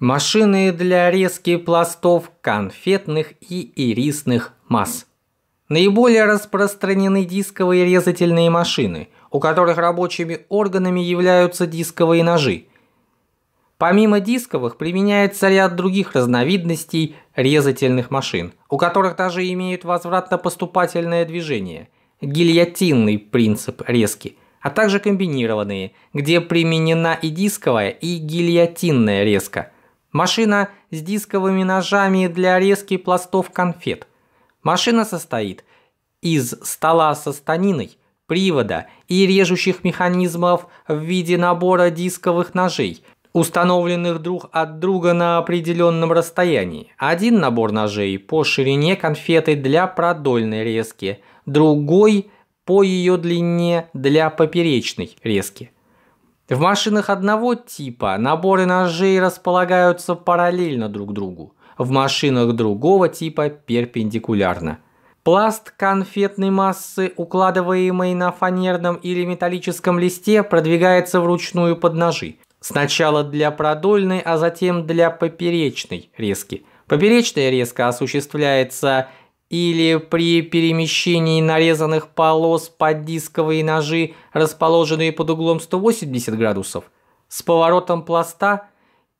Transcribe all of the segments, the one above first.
Машины для резки пластов конфетных и ирисных масс. Наиболее распространены дисковые резательные машины, у которых рабочими органами являются дисковые ножи. Помимо дисковых применяется ряд других разновидностей резательных машин, у которых даже имеют возвратно-поступательное движение, гильотинный принцип резки – а также комбинированные, где применена и дисковая, и гильотинная резка. Машина с дисковыми ножами для резки пластов конфет. Машина состоит из стола со станиной, привода и режущих механизмов в виде набора дисковых ножей, установленных друг от друга на определенном расстоянии. Один набор ножей по ширине конфеты для продольной резки, другой по ее длине для поперечной резки. В машинах одного типа наборы ножей располагаются параллельно друг другу, в машинах другого типа перпендикулярно. Пласт конфетной массы, укладываемый на фанерном или металлическом листе, продвигается вручную под ножи. Сначала для продольной, а затем для поперечной резки. Поперечная резка осуществляется или при перемещении нарезанных полос под дисковые ножи, расположенные под углом 180 градусов, с поворотом пласта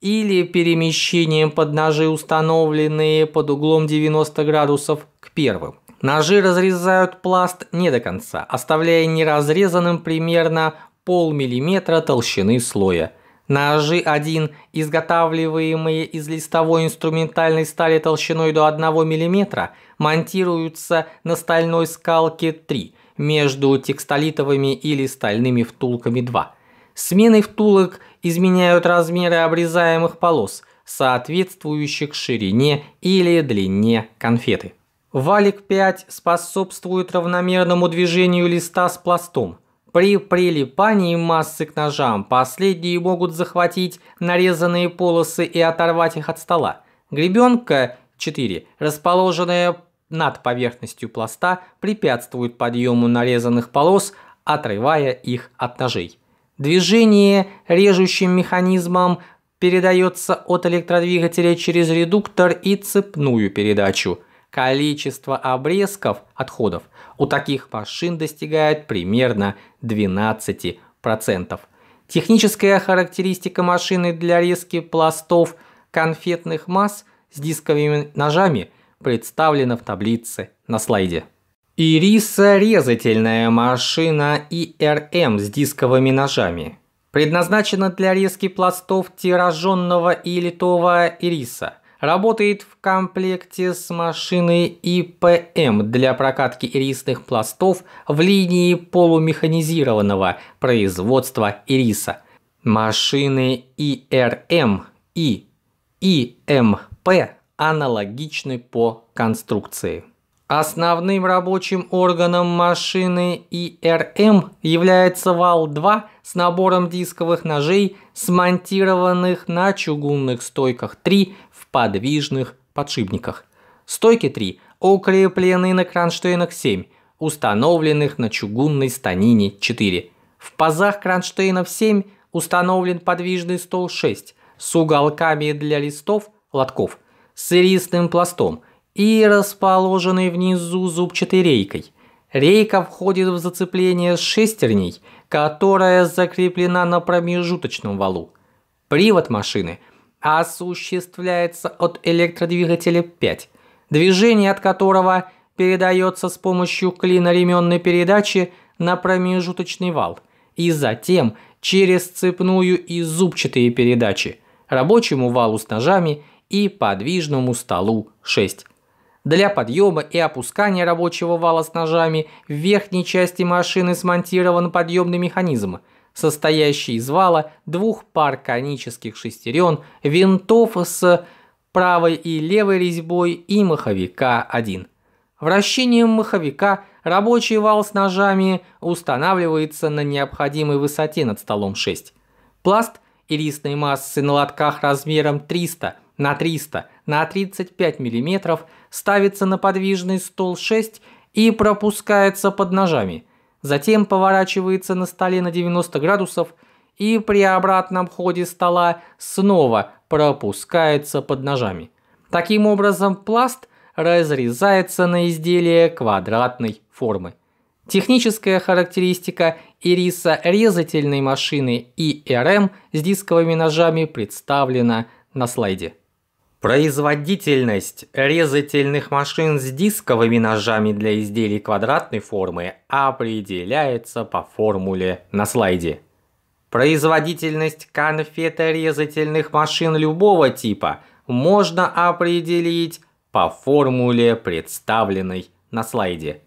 или перемещением под ножи, установленные под углом 90 градусов к первым. Ножи разрезают пласт не до конца, оставляя неразрезанным примерно полмиллиметра толщины слоя – Ножи один, изготавливаемые из листовой инструментальной стали толщиной до 1 мм, монтируются на стальной скалке 3 между текстолитовыми или стальными втулками 2. Смены втулок изменяют размеры обрезаемых полос, соответствующих ширине или длине конфеты. Валик 5 способствует равномерному движению листа с пластом – при прилипании массы к ножам последние могут захватить нарезанные полосы и оторвать их от стола. Гребенка 4, расположенная над поверхностью пласта, препятствует подъему нарезанных полос, отрывая их от ножей. Движение режущим механизмом передается от электродвигателя через редуктор и цепную передачу – количество обрезков отходов у таких машин достигает примерно 12%. Техническая характеристика машины для резки пластов конфетных масс с дисковыми ножами представлена в таблице на слайде. Ирисорезательная машина ИРМ с дисковыми ножами предназначена для резки пластов тираженного и литого ириса – Работает в комплекте с машиной ИПМ для прокатки ирисных пластов в линии полумеханизированного производства ириса. Машины ИРМ и ИМП аналогичны по конструкции. Основным рабочим органом машины ИРМ является вал 2 с набором дисковых ножей, смонтированных на чугунных стойках 3 подвижных подшипниках. Стойки 3 укреплены на кронштейнах 7, установленных на чугунной станине 4. В пазах кронштейнов 7 установлен подвижный стол 6 с уголками для листов, лотков, с иристым пластом и расположенный внизу зубчатой рейкой. Рейка входит в зацепление с шестерней, которая закреплена на промежуточном валу. Привод машины – осуществляется от электродвигателя 5, движение от которого передается с помощью клина ременной передачи на промежуточный вал и затем через цепную и зубчатые передачи, рабочему валу с ножами и подвижному столу 6. Для подъема и опускания рабочего вала с ножами в верхней части машины смонтирован подъемный механизм – состоящий из вала, двух пар конических шестерен, винтов с правой и левой резьбой и маховика 1. Вращением маховика рабочий вал с ножами устанавливается на необходимой высоте над столом 6. Пласт ирисной массы на лотках размером 300 на 300 на 35 мм ставится на подвижный стол 6 и пропускается под ножами – затем поворачивается на столе на 90 градусов и при обратном ходе стола снова пропускается под ножами. Таким образом, пласт разрезается на изделие квадратной формы. Техническая характеристика ириса резательной машины ИРМ эм с дисковыми ножами представлена на слайде. Производительность резательных машин с дисковыми ножами для изделий квадратной формы определяется по формуле на слайде. Производительность конфеторезательных машин любого типа можно определить по формуле, представленной на слайде.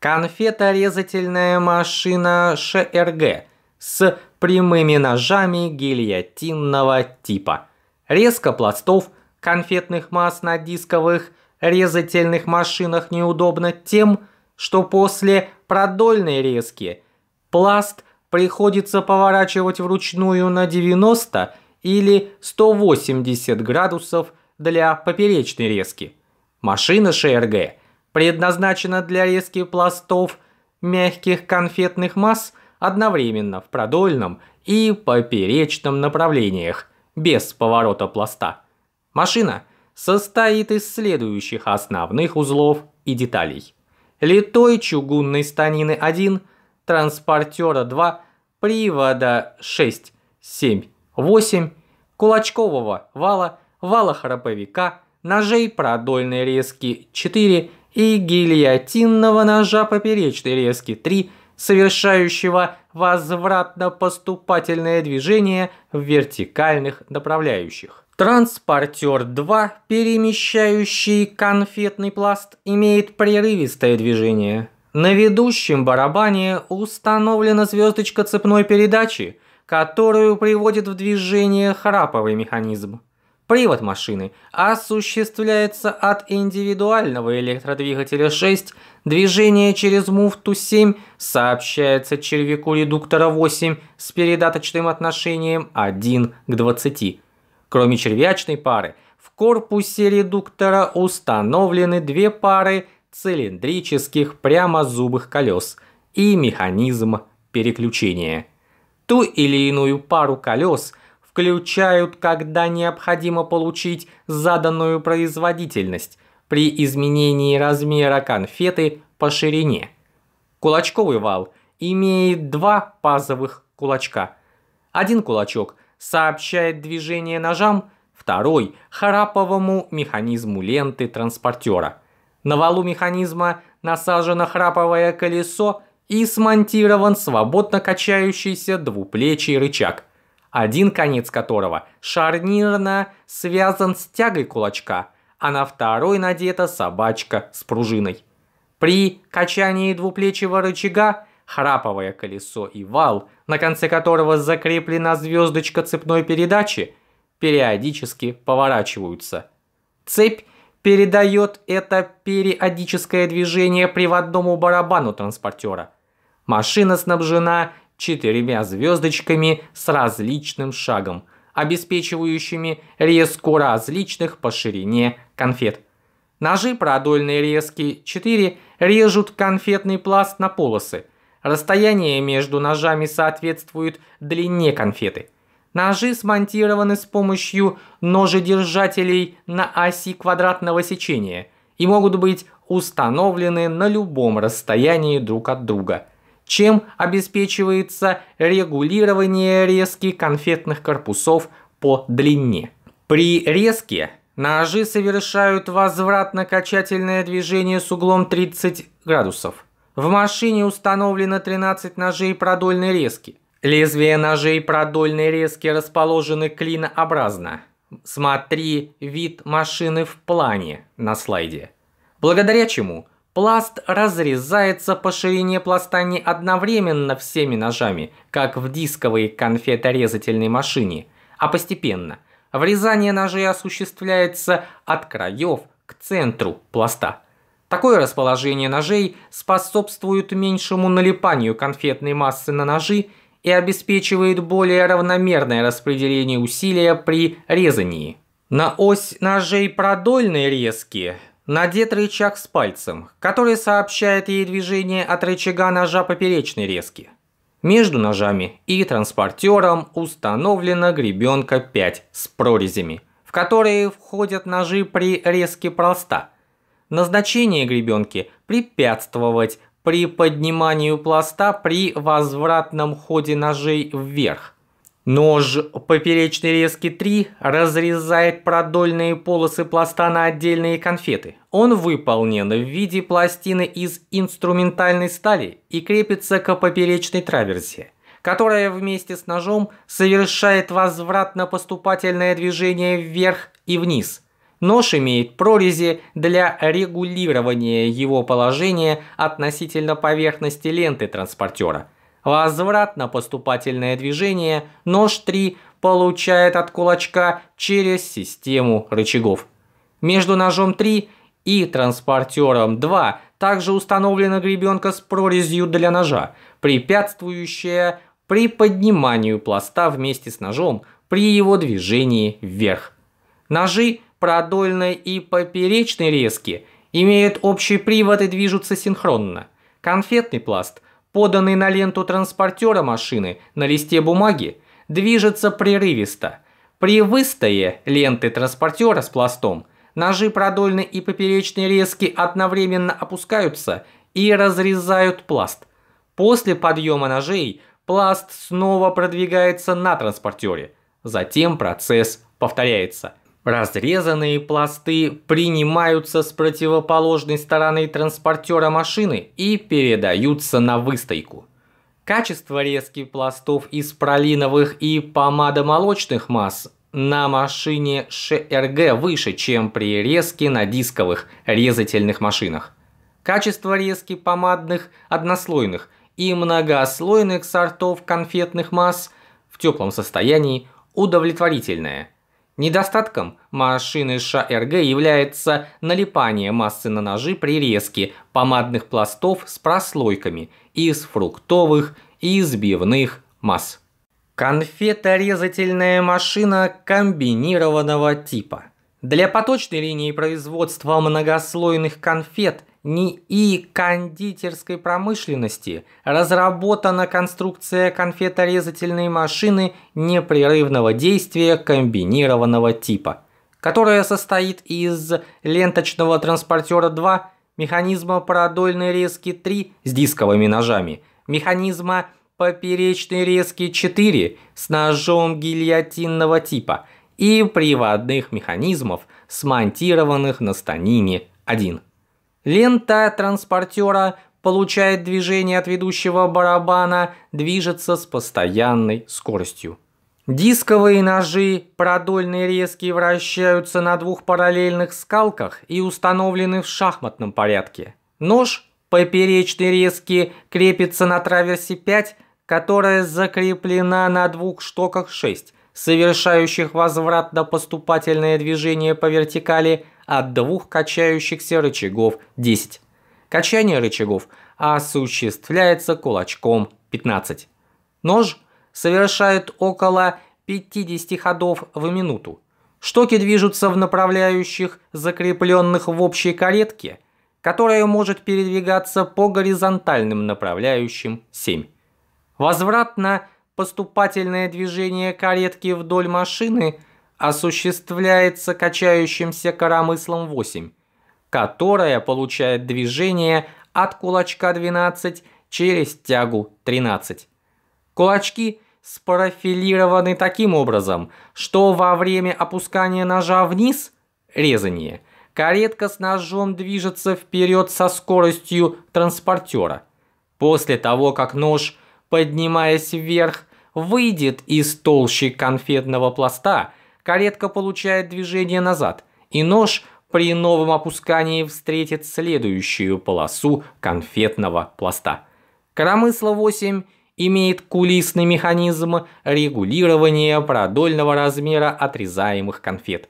Конфеторезательная машина ШРГ с прямыми ножами гильотинного типа. Резко пластов – конфетных масс на дисковых резательных машинах неудобно тем, что после продольной резки пласт приходится поворачивать вручную на 90 или 180 градусов для поперечной резки. Машина ШРГ предназначена для резки пластов мягких конфетных масс одновременно в продольном и поперечном направлениях, без поворота пласта. Машина состоит из следующих основных узлов и деталей. Литой чугунной станины 1, транспортера 2, привода 6, 7, 8, кулачкового вала, вала храповика, ножей продольной резки 4 и гильотинного ножа поперечной резки 3, совершающего возвратно-поступательное движение в вертикальных направляющих. Транспортер 2, перемещающий конфетный пласт, имеет прерывистое движение. На ведущем барабане установлена звездочка цепной передачи, которую приводит в движение храповый механизм. Привод машины осуществляется от индивидуального электродвигателя 6, движение через муфту 7 сообщается червяку редуктора 8 с передаточным отношением 1 к 20. Кроме червячной пары, в корпусе редуктора установлены две пары цилиндрических прямозубых колес и механизм переключения. Ту или иную пару колес включают, когда необходимо получить заданную производительность при изменении размера конфеты по ширине. Кулачковый вал имеет два пазовых кулачка. Один кулачок – сообщает движение ножам, второй – храповому механизму ленты транспортера. На валу механизма насажено храповое колесо и смонтирован свободно качающийся двуплечий рычаг, один конец которого шарнирно связан с тягой кулачка, а на второй надета собачка с пружиной. При качании двуплечего рычага храповое колесо и вал – на конце которого закреплена звездочка цепной передачи, периодически поворачиваются. Цепь передает это периодическое движение приводному барабану транспортера. Машина снабжена четырьмя звездочками с различным шагом, обеспечивающими резку различных по ширине конфет. Ножи продольной резки 4 режут конфетный пласт на полосы – Расстояние между ножами соответствует длине конфеты. Ножи смонтированы с помощью ножедержателей на оси квадратного сечения и могут быть установлены на любом расстоянии друг от друга, чем обеспечивается регулирование резки конфетных корпусов по длине. При резке ножи совершают возвратно-качательное движение с углом 30 градусов – в машине установлено 13 ножей продольной резки. Лезвия ножей продольной резки расположены клинообразно. Смотри вид машины в плане на слайде. Благодаря чему пласт разрезается по ширине пласта не одновременно всеми ножами, как в дисковой конфеторезательной машине, а постепенно. Врезание ножей осуществляется от краев к центру пласта. Такое расположение ножей способствует меньшему налипанию конфетной массы на ножи и обеспечивает более равномерное распределение усилия при резании. На ось ножей продольной резки надет рычаг с пальцем, который сообщает ей движение от рычага ножа поперечной резки. Между ножами и транспортером установлена гребенка 5 с прорезями, в которые входят ножи при резке проста – Назначение гребенки – препятствовать при поднимании пласта при возвратном ходе ножей вверх. Нож поперечной резки 3 разрезает продольные полосы пласта на отдельные конфеты. Он выполнен в виде пластины из инструментальной стали и крепится к поперечной траверсе, которая вместе с ножом совершает возвратно-поступательное движение вверх и вниз – Нож имеет прорези для регулирования его положения относительно поверхности ленты транспортера. Возвратно-поступательное движение нож 3 получает от кулачка через систему рычагов. Между ножом 3 и транспортером 2 также установлена гребенка с прорезью для ножа, препятствующая при поднимании пласта вместе с ножом при его движении вверх. Ножи продольной и поперечной резки имеют общий привод и движутся синхронно. Конфетный пласт, поданный на ленту транспортера машины на листе бумаги, движется прерывисто. При выстое ленты транспортера с пластом ножи продольной и поперечной резки одновременно опускаются и разрезают пласт. После подъема ножей пласт снова продвигается на транспортере. Затем процесс повторяется. Разрезанные пласты принимаются с противоположной стороны транспортера машины и передаются на выстойку. Качество резки пластов из пролиновых и помадомолочных масс на машине ШРГ выше, чем при резке на дисковых резательных машинах. Качество резки помадных однослойных и многослойных сортов конфетных масс в теплом состоянии удовлетворительное – Недостатком машины ШРГ является налипание массы на ножи при резке помадных пластов с прослойками из фруктовых и избивных масс. Конфеторезательная машина комбинированного типа. Для поточной линии производства многослойных конфет и кондитерской промышленности разработана конструкция конфеторезательной машины непрерывного действия комбинированного типа, которая состоит из ленточного транспортера 2, механизма продольной резки 3 с дисковыми ножами, механизма поперечной резки 4 с ножом гильотинного типа и приводных механизмов, смонтированных на станине 1. Лента транспортера получает движение от ведущего барабана, движется с постоянной скоростью. Дисковые ножи продольные резкие вращаются на двух параллельных скалках и установлены в шахматном порядке. Нож поперечный резкий крепится на траверсе 5, которая закреплена на двух штоках 6, совершающих возвратно-поступательное движение по вертикали от двух качающихся рычагов 10. Качание рычагов осуществляется кулачком 15. Нож совершает около 50 ходов в минуту. Штоки движутся в направляющих, закрепленных в общей каретке, которая может передвигаться по горизонтальным направляющим 7. Возвратно – поступательное движение каретки вдоль машины осуществляется качающимся коромыслом 8, которое получает движение от кулачка 12 через тягу 13. Кулачки спрофилированы таким образом, что во время опускания ножа вниз, резание, каретка с ножом движется вперед со скоростью транспортера. После того, как нож, поднимаясь вверх, выйдет из толщи конфетного пласта, каретка получает движение назад, и нож при новом опускании встретит следующую полосу конфетного пласта. Коромысло 8 имеет кулисный механизм регулирования продольного размера отрезаемых конфет.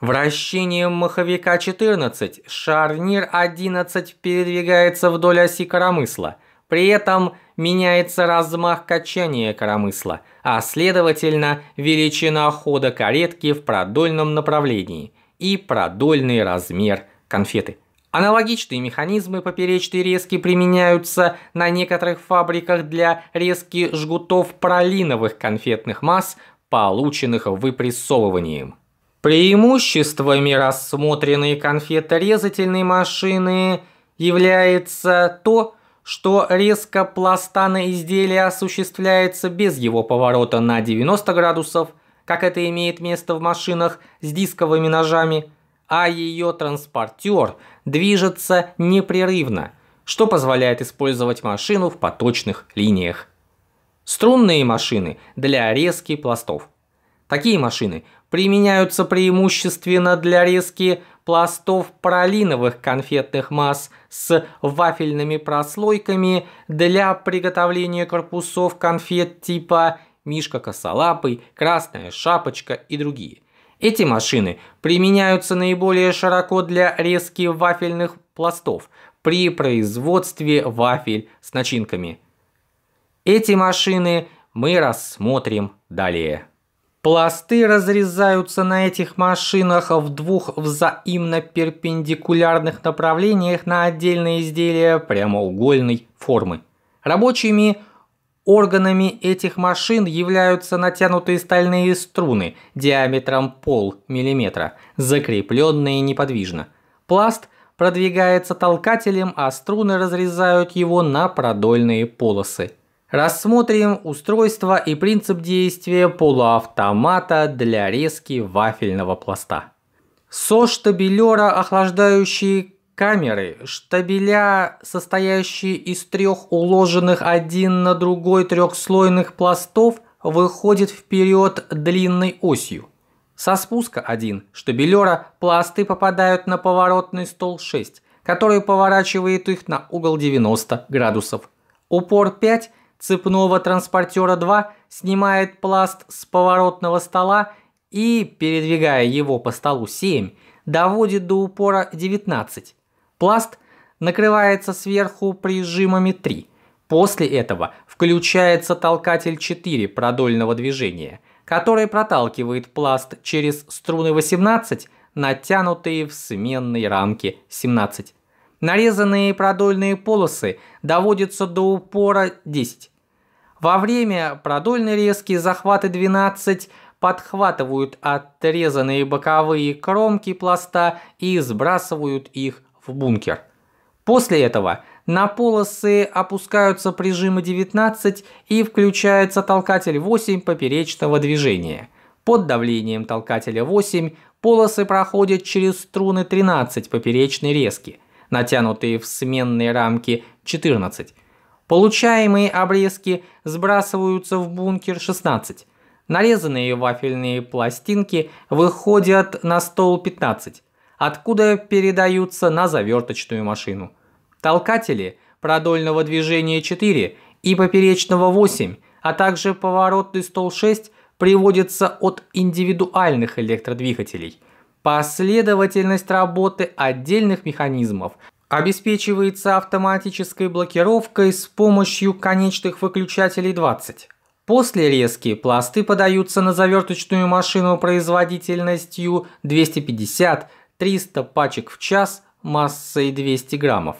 Вращением маховика 14 шарнир 11 передвигается вдоль оси коромысла – при этом меняется размах качания коромысла, а следовательно величина хода каретки в продольном направлении и продольный размер конфеты. Аналогичные механизмы поперечной резки применяются на некоторых фабриках для резки жгутов пролиновых конфетных масс, полученных выпрессовыванием. Преимуществами рассмотренной конфеторезательной машины является то, что что резко пласта изделия осуществляется без его поворота на 90 градусов, как это имеет место в машинах с дисковыми ножами, а ее транспортер движется непрерывно, что позволяет использовать машину в поточных линиях. Струнные машины для резки пластов. Такие машины применяются преимущественно для резки пластов пролиновых конфетных масс с вафельными прослойками для приготовления корпусов конфет типа «Мишка косолапый», «Красная шапочка» и другие. Эти машины применяются наиболее широко для резки вафельных пластов при производстве вафель с начинками. Эти машины мы рассмотрим далее. Пласты разрезаются на этих машинах в двух взаимно перпендикулярных направлениях на отдельные изделия прямоугольной формы. Рабочими органами этих машин являются натянутые стальные струны диаметром полмиллиметра, закрепленные неподвижно. Пласт продвигается толкателем, а струны разрезают его на продольные полосы. Рассмотрим устройство и принцип действия полуавтомата для резки вафельного пласта. Со штабелера охлаждающие камеры, штабеля, состоящие из трех уложенных один на другой трехслойных пластов, выходит вперед длинной осью. Со спуска 1 штабелера пласты попадают на поворотный стол 6, который поворачивает их на угол 90 градусов. Упор 5 цепного транспортера 2 снимает пласт с поворотного стола и, передвигая его по столу 7, доводит до упора 19. Пласт накрывается сверху прижимами 3. После этого включается толкатель 4 продольного движения, который проталкивает пласт через струны 18, натянутые в сменной рамке 17. Нарезанные продольные полосы доводятся до упора 10. Во время продольной резки захваты 12 подхватывают отрезанные боковые кромки пласта и сбрасывают их в бункер. После этого на полосы опускаются прижимы 19 и включается толкатель 8 поперечного движения. Под давлением толкателя 8 полосы проходят через струны 13 поперечной резки – натянутые в сменные рамки 14. Получаемые обрезки сбрасываются в бункер 16. Нарезанные вафельные пластинки выходят на стол 15, откуда передаются на заверточную машину. Толкатели продольного движения 4 и поперечного 8, а также поворотный стол 6 приводятся от индивидуальных электродвигателей. Последовательность работы отдельных механизмов обеспечивается автоматической блокировкой с помощью конечных выключателей 20. После резки пласты подаются на заверточную машину производительностью 250-300 пачек в час массой 200 граммов.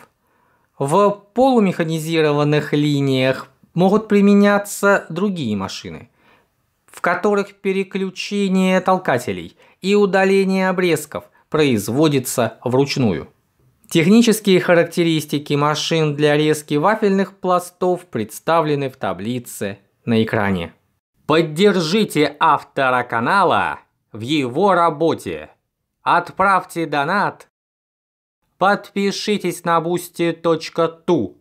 В полумеханизированных линиях могут применяться другие машины – в которых переключение толкателей и удаление обрезков производится вручную. Технические характеристики машин для резки вафельных пластов представлены в таблице на экране. Поддержите автора канала в его работе. Отправьте донат. Подпишитесь на boosty.tu